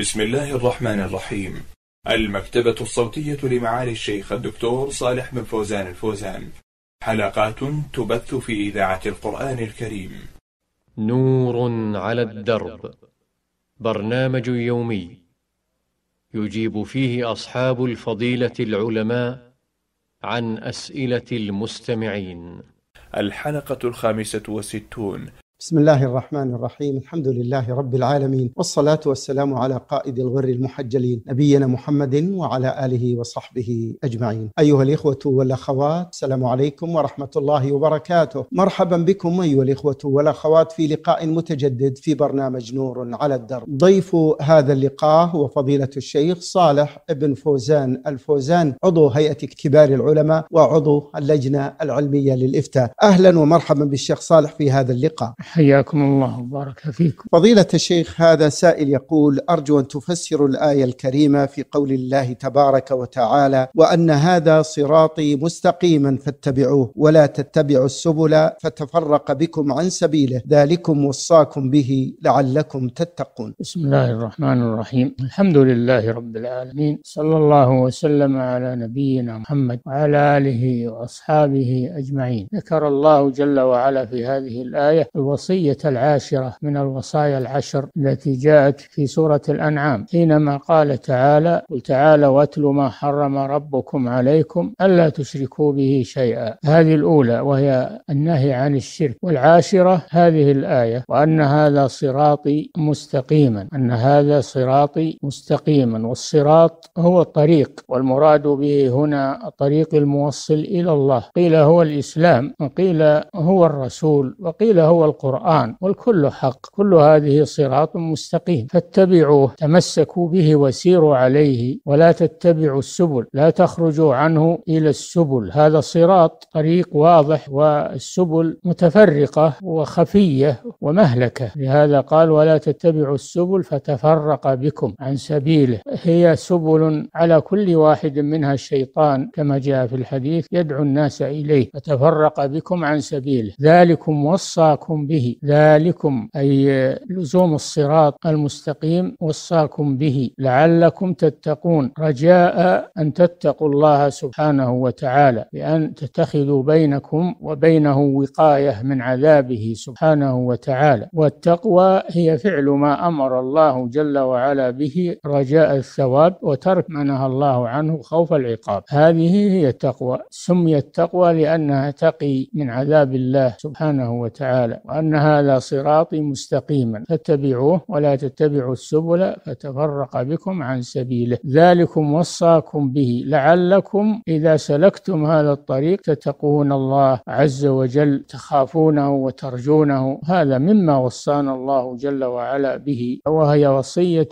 بسم الله الرحمن الرحيم المكتبة الصوتية لمعالي الشيخ الدكتور صالح بن فوزان الفوزان حلقات تبث في إذاعة القرآن الكريم نور على الدرب برنامج يومي يجيب فيه أصحاب الفضيلة العلماء عن أسئلة المستمعين الحلقة الخامسة والستون بسم الله الرحمن الرحيم الحمد لله رب العالمين والصلاة والسلام على قائد الغر المحجلين نبينا محمد وعلى آله وصحبه أجمعين أيها الإخوة والأخوات السلام عليكم ورحمة الله وبركاته مرحبا بكم أيها الإخوة والأخوات في لقاء متجدد في برنامج نور على الدرب ضيف هذا اللقاء هو فضيلة الشيخ صالح ابن فوزان الفوزان عضو هيئة كبار العلماء وعضو اللجنة العلمية للإفتاء أهلا ومرحبا بالشيخ صالح في هذا اللقاء حياكم الله وبارك فيكم فضيلة الشيخ هذا سائل يقول أرجو أن تفسروا الآية الكريمة في قول الله تبارك وتعالى وأن هذا صراطي مستقيما فاتبعوه ولا تتبعوا السبل فتفرق بكم عن سبيله ذلكم وصاكم به لعلكم تتقون بسم الله الرحمن الرحيم الحمد لله رب العالمين صلى الله وسلم على نبينا محمد وعلى آله وأصحابه أجمعين ذكر الله جل وعلا في هذه الآية الوصف الوصية العاشرة من الوصايا العشر التي جاءت في سورة الأنعام حينما قال تعالى قل تعالى واتلوا ما حرم ربكم عليكم ألا تشركوا به شيئا هذه الأولى وهي النهي عن الشرك والعاشرة هذه الآية وأن هذا صراطي مستقيما أن هذا صراطي مستقيما والصراط هو الطريق والمراد به هنا الطريق الموصل إلى الله قيل هو الإسلام وقيل هو الرسول وقيل هو القرآن القرآن والكل حق كل هذه صراط مستقيم فاتبعوه تمسكوا به وسيروا عليه ولا تتبعوا السبل لا تخرجوا عنه إلى السبل هذا صراط طريق واضح والسبل متفرقة وخفية ومهلكة لهذا قال ولا تتبعوا السبل فتفرق بكم عن سبيله هي سبل على كل واحد منها الشيطان كما جاء في الحديث يدعو الناس إليه فتفرق بكم عن سبيله ذلكم وصاكم به به ذلكم أي لزوم الصراط المستقيم وصاكم به لعلكم تتقون رجاء أن تتقوا الله سبحانه وتعالى بأن تتخذوا بينكم وبينه وقاية من عذابه سبحانه وتعالى والتقوى هي فعل ما أمر الله جل وعلا به رجاء الثواب وترك ما نهى الله عنه خوف العقاب هذه هي التقوى سميت تقوى لأنها تقي من عذاب الله سبحانه وتعالى وأن هذا صراطي مستقيما فاتبعوه ولا تتبعوا السبل فتفرق بكم عن سبيله ذلكم وصاكم به لعلكم إذا سلكتم هذا الطريق تتقون الله عز وجل تخافونه وترجونه هذا مما وصانا الله جل وعلا به وهي وصية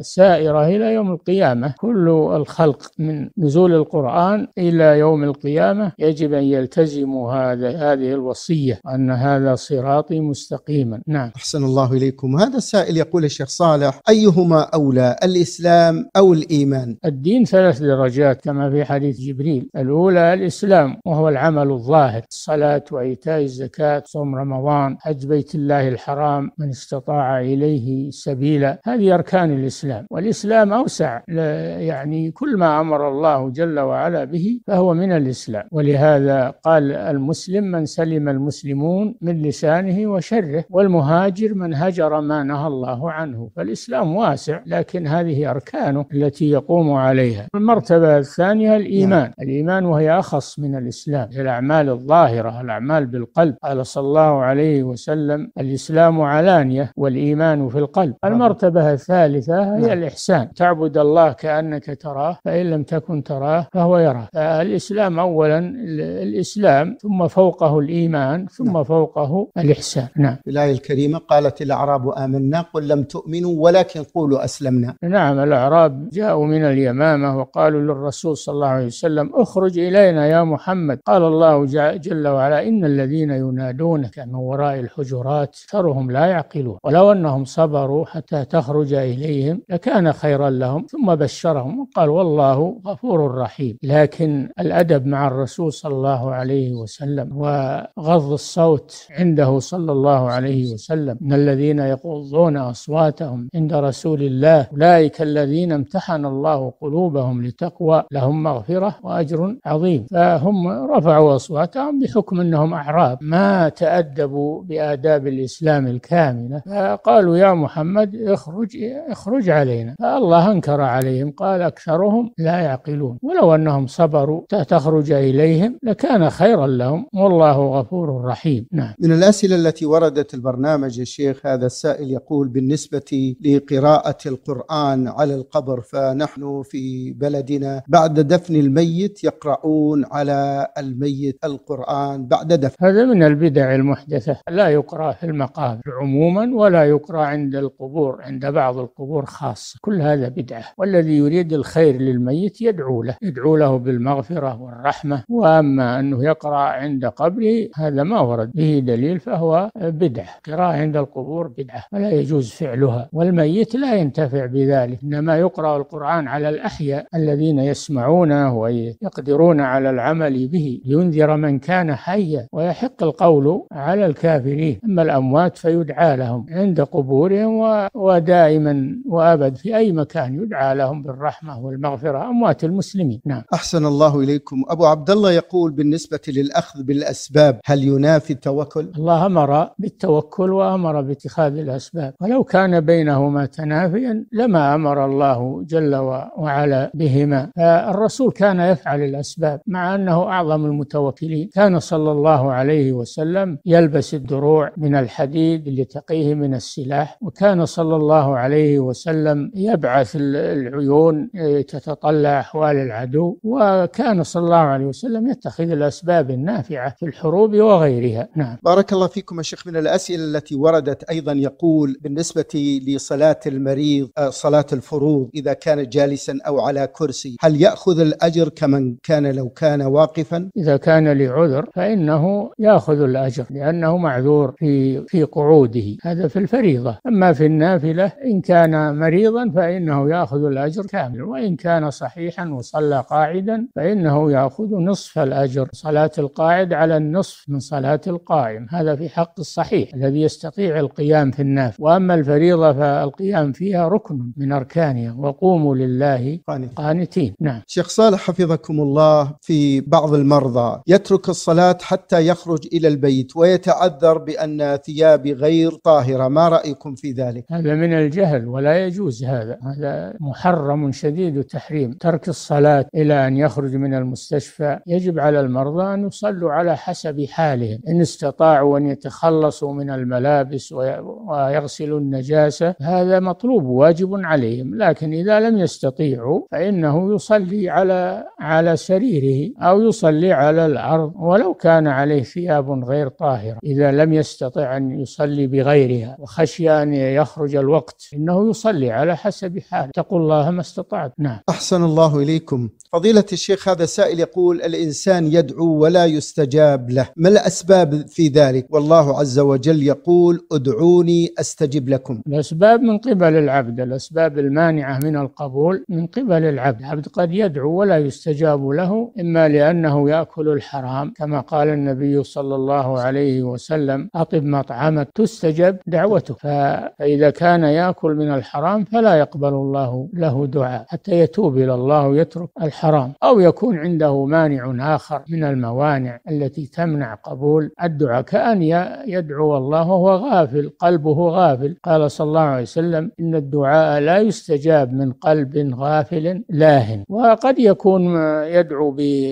سائرة إلى يوم القيامة كل الخلق من نزول القرآن إلى يوم القيامة يجب أن يلتزموا هذا هذه الوصية أن هذا صراط صراطي مستقيما نعم أحسن الله إليكم هذا السائل يقول الشيخ صالح أيهما أولى الإسلام أو الإيمان الدين ثلاث درجات كما في حديث جبريل الأولى الإسلام وهو العمل الظاهر الصلاة وإيتاء الزكاة صوم رمضان حج بيت الله الحرام من استطاع إليه سبيلا هذه أركان الإسلام والإسلام أوسع يعني كل ما أمر الله جل وعلا به فهو من الإسلام ولهذا قال المسلم من سلم المسلمون من لسان إحسانه وشره والمهاجر من هجر ما نهى الله عنه فالإسلام واسع لكن هذه أركانه التي يقوم عليها المرتبة الثانية الإيمان نعم. الإيمان وهي أخص من الإسلام الأعمال الظاهرة الأعمال بالقلب قال صلى الله عليه وسلم الإسلام علانية والإيمان في القلب نعم. المرتبة الثالثة هي نعم. الإحسان تعبد الله كأنك تراه فإن لم تكن تراه فهو يراه الإسلام أولا الإسلام ثم فوقه الإيمان ثم فوقه الإحسان نعم الآية الكريمة قالت الأعراب آمنا قل لم تؤمنوا ولكن قولوا أسلمنا نعم الأعراب جاءوا من اليمامة وقالوا للرسول صلى الله عليه وسلم اخرج إلينا يا محمد قال الله جل وعلا إن الذين ينادونك من وراء الحجرات أكثرهم لا يعقلون ولو أنهم صبروا حتى تخرج إليهم لكان خيرا لهم ثم بشرهم وقال والله غفور رحيم لكن الأدب مع الرسول صلى الله عليه وسلم وغض الصوت عنده صلى الله عليه وسلم ان الذين يقضون أصواتهم عند رسول الله أولئك الذين امتحن الله قلوبهم لتقوى لهم مغفرة وأجر عظيم فهم رفعوا أصواتهم بحكم أنهم أعراب ما تأدبوا بآداب الإسلام الكاملة فقالوا يا محمد اخرج اخرج علينا فالله أنكر عليهم قال أكثرهم لا يعقلون ولو أنهم صبروا تخرج إليهم لكان خيرا لهم والله غفور رحيم نعم من الأسئلة الأسئلة التي وردت البرنامج يا شيخ هذا السائل يقول بالنسبة لقراءة القرآن على القبر فنحن في بلدنا بعد دفن الميت يقرؤون على الميت القرآن بعد دفن هذا من البدع المحدثة لا يقرأ في المقابر عموما ولا يقرأ عند القبور عند بعض القبور خاصة كل هذا بدعة والذي يريد الخير للميت يدعو له يدعو له بالمغفرة والرحمة وأما أنه يقرأ عند قبره هذا ما ورد به دليل ف فهو بدعة قراءة عند القبور بدعة ولا يجوز فعلها والميت لا ينتفع بذلك إنما يقرأ القرآن على الأحياء الذين يسمعونه ويقدرون على العمل به لينذر من كان حيا ويحق القول على الكافرين أما الأموات فيدعى لهم عند قبورهم ودائما وأبد في أي مكان يدعى لهم بالرحمة والمغفرة أموات المسلمين نعم أحسن الله إليكم أبو عبد الله يقول بالنسبة للأخذ بالأسباب هل ينافي التوكل؟ الله وامر بالتوكل وامر باتخاذ الاسباب ولو كان بينهما تنافيا لما امر الله جل وعلا بهما فالرسول كان يفعل الاسباب مع انه اعظم المتوكلين كان صلى الله عليه وسلم يلبس الدروع من الحديد لتقيه من السلاح وكان صلى الله عليه وسلم يبعث العيون آه، تتطلع احوال العدو وكان صلى الله عليه وسلم يتخذ الاسباب النافعه في الحروب وغيرها نعم بارك الله الله فيكم يا شيخ من الأسئلة التي وردت أيضا يقول بالنسبة لصلاة المريض آه، صلاة الفروض إذا كان جالسا أو على كرسي هل يأخذ الأجر كمن كان لو كان واقفا إذا كان لعذر فإنه يأخذ الأجر لأنه معذور في, في قعوده هذا في الفريضة أما في النافلة إن كان مريضا فإنه يأخذ الأجر كامل وإن كان صحيحا وصلى قاعدا فإنه يأخذ نصف الأجر صلاة القاعد على النصف من صلاة القائم هذا في حق الصحيح الذي يستطيع القيام في النافله وأما الفريضة فالقيام فيها ركن من أركانها وقوموا لله قانتين نعم شيخ صالح حفظكم الله في بعض المرضى يترك الصلاة حتى يخرج إلى البيت ويتعذر بأن ثيابي غير طاهرة ما رأيكم في ذلك؟ هذا من الجهل ولا يجوز هذا هذا محرم شديد التحريم ترك الصلاة إلى أن يخرج من المستشفى يجب على المرضى أن يصلوا على حسب حالهم إن استطاعوا أن يتخلصوا من الملابس ويغسلوا النجاسة هذا مطلوب واجب عليهم لكن إذا لم يستطيعوا فإنه يصلي على على سريره أو يصلي على الأرض ولو كان عليه ثياب غير طاهرة إذا لم يستطع أن يصلي بغيرها وخشي أن يخرج الوقت إنه يصلي على حسب حاله اتقوا الله ما استطعت نعم أحسن الله إليكم فضيلة الشيخ هذا سائل يقول الإنسان يدعو ولا يستجاب له ما الأسباب في ذلك والله عز وجل يقول ادعوني أستجب لكم الأسباب من قبل العبد الأسباب المانعة من القبول من قبل العبد العبد قد يدعو ولا يستجاب له إما لأنه يأكل الحرام كما قال النبي صلى الله عليه وسلم أطب مطعمك تستجب دعوته فإذا كان يأكل من الحرام فلا يقبل الله له دعاء حتى يتوب إلى الله ويترك الحرام حرام أو يكون عنده مانع آخر من الموانع التي تمنع قبول الدعاء كأن يدعو الله وهو غافل قلبه غافل قال صلى الله عليه وسلم إن الدعاء لا يستجاب من قلب غافل لاهن وقد يكون يدعو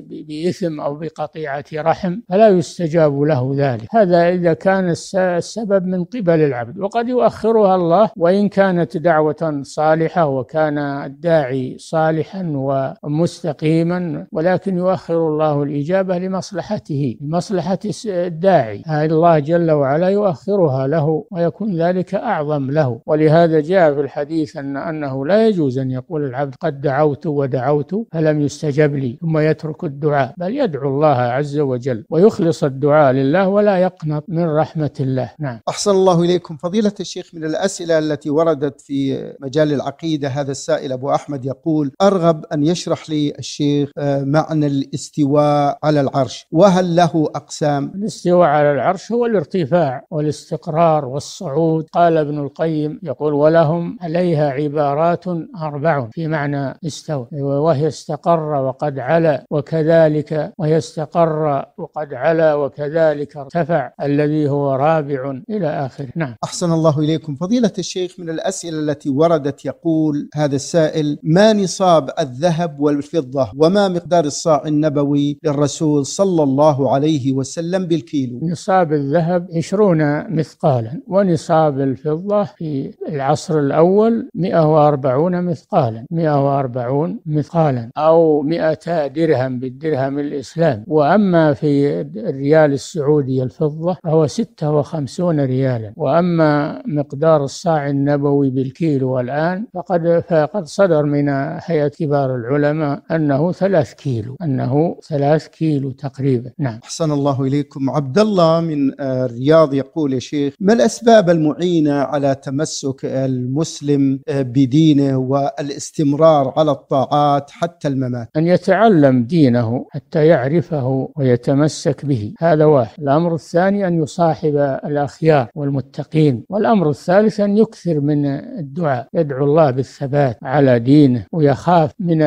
بإثم أو بقطيعة رحم فلا يستجاب له ذلك هذا إذا كان السبب من قبل العبد وقد يؤخرها الله وإن كانت دعوة صالحة وكان الداعي صالحا ومسلما مستقيما ولكن يؤخر الله الإجابة لمصلحته لمصلحة الداعي الله جل وعلا يؤخرها له ويكون ذلك أعظم له ولهذا جاء في الحديث أن أنه لا يجوز أن يقول العبد قد دعوت ودعوت فلم يستجب لي ثم يترك الدعاء بل يدعو الله عز وجل ويخلص الدعاء لله ولا يقنط من رحمة الله نعم أحسن الله إليكم فضيلة الشيخ من الأسئلة التي وردت في مجال العقيدة هذا السائل أبو أحمد يقول أرغب أن يشرح لي الشيخ آه، معنى الاستواء على العرش وهل له أقسام الاستواء على العرش هو الارتفاع والاستقرار والصعود قال ابن القيم يقول ولهم عليها عبارات أربع في معنى استوى وهي استقر وقد علا وكذلك وهي استقر وقد علا وكذلك ارتفع الذي هو رابع إلى آخره نعم أحسن الله إليكم فضيلة الشيخ من الأسئلة التي وردت يقول هذا السائل ما نصاب الذهب والفضة الفضة وما مقدار الصاع النبوي للرسول صلى الله عليه وسلم بالكيلو نصاب الذهب عشرون مثقالا ونصاب الفضة في العصر الأول 140 مثقالا 140 مثقالا أو 200 درهم بالدرهم الإسلامي وأما في الريال السعودي الفضة فهو 56 ريالا وأما مقدار الصاع النبوي بالكيلو الآن فقد فقد صدر من هيئة كبار العلماء أنه ثلاث كيلو أنه ثلاث كيلو تقريبا نعم أحسن الله إليكم عبد الله من الرياض يقول يا شيخ ما الأسباب المعينة على تمسك المسلم بدينه والاستمرار على الطاعات حتى الممات أن يتعلم دينه حتى يعرفه ويتمسك به هذا واحد الأمر الثاني أن يصاحب الأخيار والمتقين والأمر الثالث أن يكثر من الدعاء يدعو الله بالثبات على دينه ويخاف من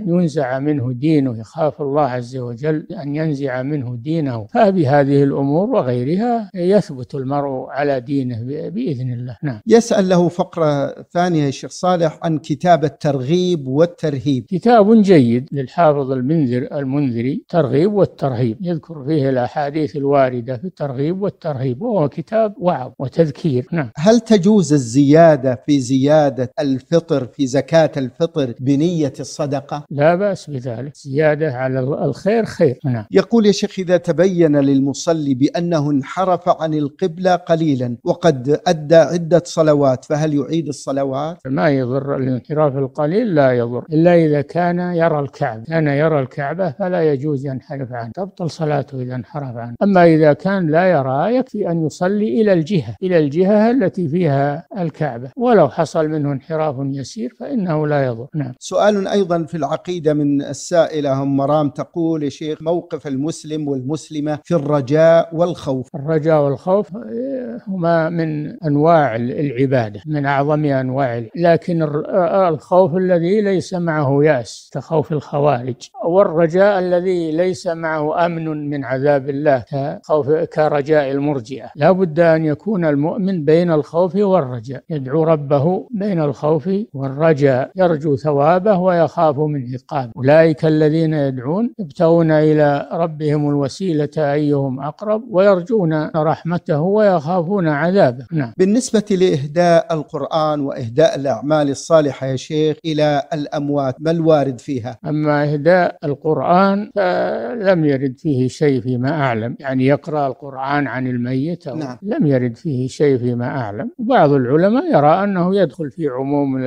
أن ينزع منه دينه يخاف الله عز وجل أن ينزع منه دينه فبهذه الأمور وغيرها يثبت المرء على دينه بإذن الله نعم يسأل له فقرة ثانية الشيخ صالح عن كتاب الترغيب والترهيب كتاب جيد للحافظ المنذر المنذري ترغيب والترهيب يذكر فيه الأحاديث الواردة في الترغيب والترهيب وهو كتاب وعظ وتذكير نعم هل تجوز الزيادة في زيادة الفطر في زكاة الفطر بنية الصدقة لا بأس بذلك زيادة على الخير خير نعم يقول يا شيخ إذا تبين للمصلي بأنه انحرف عن القبلة قليلا وقد أدى عدة صلوات فهل يعيد الصلوات؟ ما يضر الانحراف القليل لا يضر إلا إذا كان يرى الكعبة كان يرى الكعبة فلا يجوز ينحرف عنه تبطل صلاته إذا انحرف عنه أما إذا كان لا يرى يكفي أن يصلي إلى الجهة إلى الجهة التي فيها الكعبة ولو حصل منه انحراف يسير فإنه لا يضر نعم سؤال أيضا في العقل عقيدة من السائلة هم مرام تقول يا شيخ موقف المسلم والمسلمة في الرجاء والخوف الرجاء والخوف إيه، هما من أنواع العبادة من أعظم أنواع لكن آه، آه، الخوف الذي ليس معه يأس كخوف الخوارج والرجاء الذي ليس معه أمن من عذاب الله كخوف كرجاء المرجئة لا بد أن يكون المؤمن بين الخوف والرجاء يدعو ربه بين الخوف والرجاء يرجو ثوابه ويخاف من عقابه أولئك الذين يدعون يبتغون إلى ربهم الوسيلة أيهم أقرب ويرجون رحمته ويخافون عذابه نعم. بالنسبة لإهداء القرآن وإهداء الأعمال الصالحة يا شيخ إلى الأموات ما الوارد فيها؟ أما إهداء القرآن فلم يرد فيه شيء فيما أعلم يعني يقرأ القرآن عن الميت أو نعم. لم يرد فيه شيء فيما أعلم بعض العلماء يرى أنه يدخل في عموم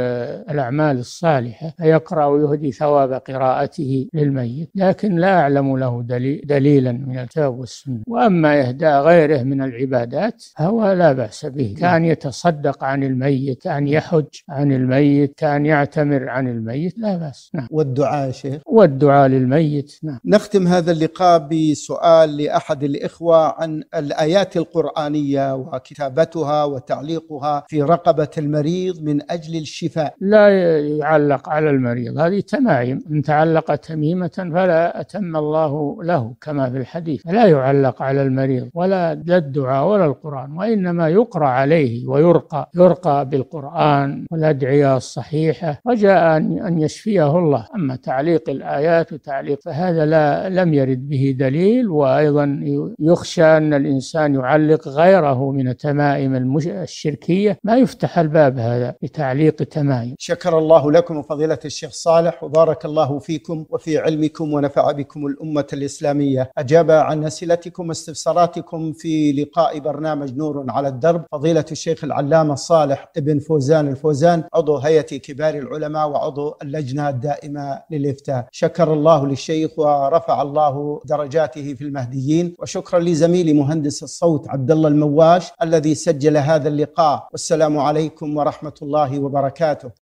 الأعمال الصالحة فيقرأ ويهدي ثواب قراءته للميت لكن لا أعلم له دليل دليلا من الكتاب والسنة وأما إهداء غيره من العبادات فهو لا بأس به نعم. كان يتصدق عن الميت كان يحج عن الميت كان يعتمر عن الميت لا بأس نعم والدعاء شيخ والدعاء للميت نعم. نختم هذا اللقاء بسؤال لأحد الإخوة عن الآيات القرآنية وكتابتها وتعليقها في رقبة المريض من أجل الشفاء لا يعلق على المريض هذه تمايم إن تعلق تميمة فلا أتم الله له كما في الحديث لا يعلق على المريض ولا الدعاء ولا القرآن وإنما يقرأ عليه ويرقى يرقى بالقرآن والأدعية الصحيحة رجاء أن يشفيه الله أما تعليق الآيات ذات تعليق فهذا لا لم يرد به دليل وأيضا يخشى أن الإنسان يعلق غيره من التمائم المش... الشركية ما يفتح الباب هذا لتعليق التمائم شكر الله لكم وفضيلة الشيخ صالح وبارك الله فيكم وفي علمكم ونفع بكم الأمة الإسلامية أجاب عن أسئلتكم واستفساراتكم في لقاء برنامج نور على الدرب فضيلة الشيخ العلامة صالح ابن فوزان الفوزان عضو هيئة كبار العلماء وعضو اللجنة الدائمة للإفتاء شكر الله للشيخ ورفع الله درجاته في المهديين وشكرا لزميلي مهندس الصوت عبد الله المواش الذي سجل هذا اللقاء والسلام عليكم ورحمه الله وبركاته